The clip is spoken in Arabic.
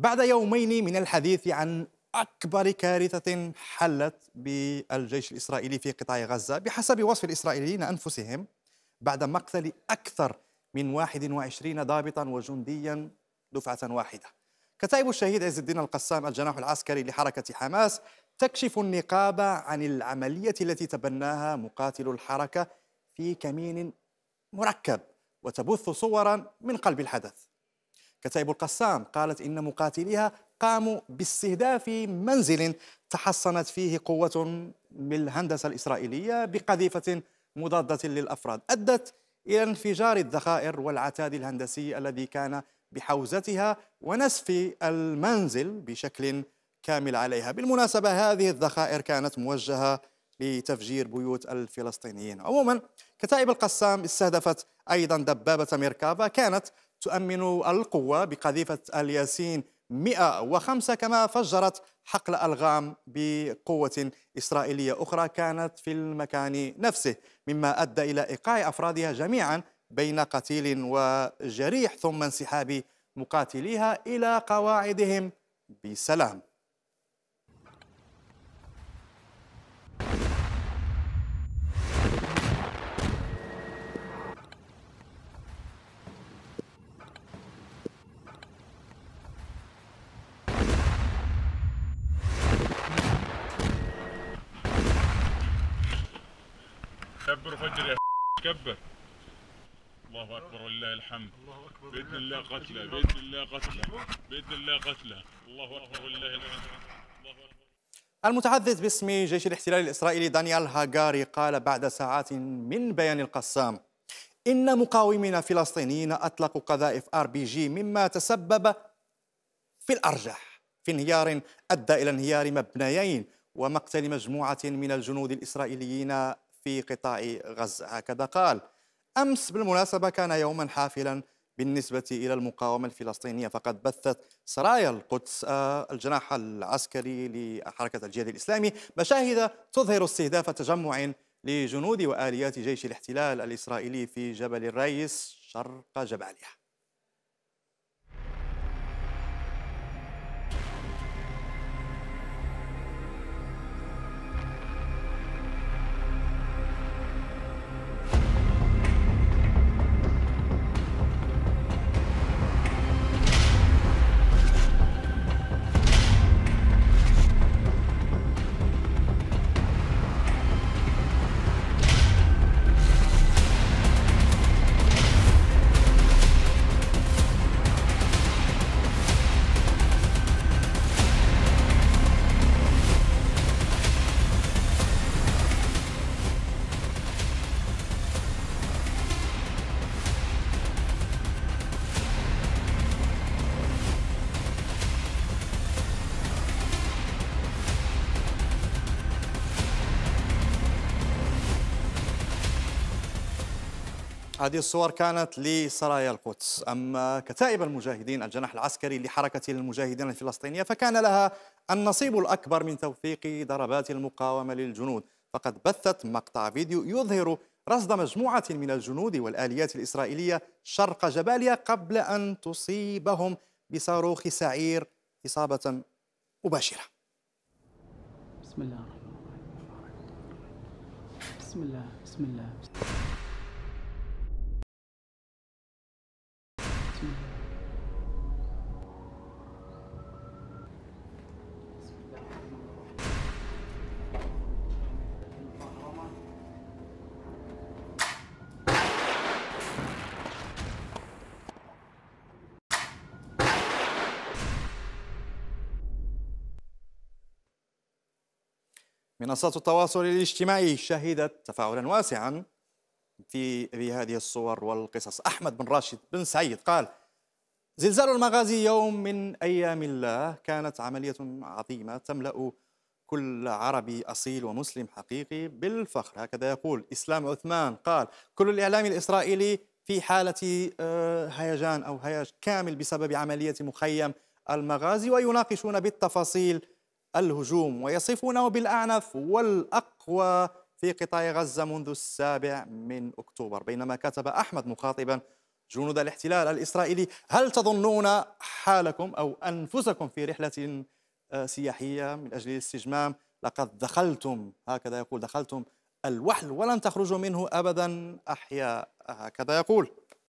بعد يومين من الحديث عن أكبر كارثة حلت بالجيش الإسرائيلي في قطاع غزة بحسب وصف الإسرائيليين أنفسهم بعد مقتل أكثر من 21 ضابطا وجنديا دفعة واحدة كتائب الشهيد عز الدين القسام الجناح العسكري لحركة حماس تكشف النقاب عن العملية التي تبناها مقاتل الحركة في كمين مركب وتبث صورا من قلب الحدث كتائب القسام قالت إن مقاتليها قاموا باستهداف منزل تحصنت فيه قوة من الهندسة الإسرائيلية بقذيفة مضادة للأفراد أدت إلى انفجار الذخائر والعتاد الهندسي الذي كان بحوزتها ونسف المنزل بشكل كامل عليها بالمناسبة هذه الذخائر كانت موجهة لتفجير بيوت الفلسطينيين عموما كتائب القسام استهدفت أيضا دبابة ميركافا كانت تؤمن القوة بقذيفة الياسين 105 كما فجرت حقل ألغام بقوة إسرائيلية أخرى كانت في المكان نفسه مما أدى إلى إيقاع أفرادها جميعا بين قتيل وجريح ثم انسحاب مقاتليها إلى قواعدهم بسلام كبر فجر يا كبر الله اكبر ولله الحمد الله اكبر باذن الله قتله باذن الله قتله باذن الله قتله الله اكبر ولله الحمد المتحدث باسم جيش الاحتلال الإسرائيلي دانيال هاغاري قال بعد ساعات من بيان القسام إن مقاومين فلسطينيين أطلقوا قذائف آر بي جي مما تسبب في الأرجح في انهيار أدى إلى انهيار مبنيين ومقتل مجموعة من الجنود الإسرائيليين في قطاع غزة هكذا قال أمس بالمناسبة كان يوما حافلا بالنسبة إلى المقاومة الفلسطينية فقد بثت سرايا القدس آه، الجناح العسكري لحركة الجهاد الإسلامي مشاهد تظهر استهداف تجمع لجنود وآليات جيش الاحتلال الإسرائيلي في جبل الرئيس شرق جباليا هذه الصور كانت لسرايا القدس أما كتائب المجاهدين الجناح العسكري لحركة المجاهدين الفلسطينية فكان لها النصيب الأكبر من توثيق ضربات المقاومة للجنود فقد بثت مقطع فيديو يظهر رصد مجموعة من الجنود والآليات الإسرائيلية شرق جباليا قبل أن تصيبهم بصاروخ سعير إصابة مباشرة بسم الله الرحمن الرحيم بسم الله بسم الله, بسم الله. منصات التواصل الاجتماعي شهدت تفاعلا واسعا في هذه الصور والقصص أحمد بن راشد بن سعيد قال زلزال المغازي يوم من أيام الله كانت عملية عظيمة تملأ كل عربي أصيل ومسلم حقيقي بالفخر هكذا يقول إسلام عثمان قال كل الإعلام الإسرائيلي في حالة آه، هيجان أو هياج كامل بسبب عملية مخيم المغازي ويناقشون بالتفاصيل الهجوم ويصفونه بالأعنف والأقوى في قطاع غزة منذ السابع من أكتوبر بينما كتب أحمد مخاطبا جنود الاحتلال الإسرائيلي هل تظنون حالكم أو أنفسكم في رحلة آه، سياحية من أجل الاستجمام لقد دخلتم هكذا يقول دخلتم الوحل ولن تخرجوا منه أبدا أحياء هكذا يقول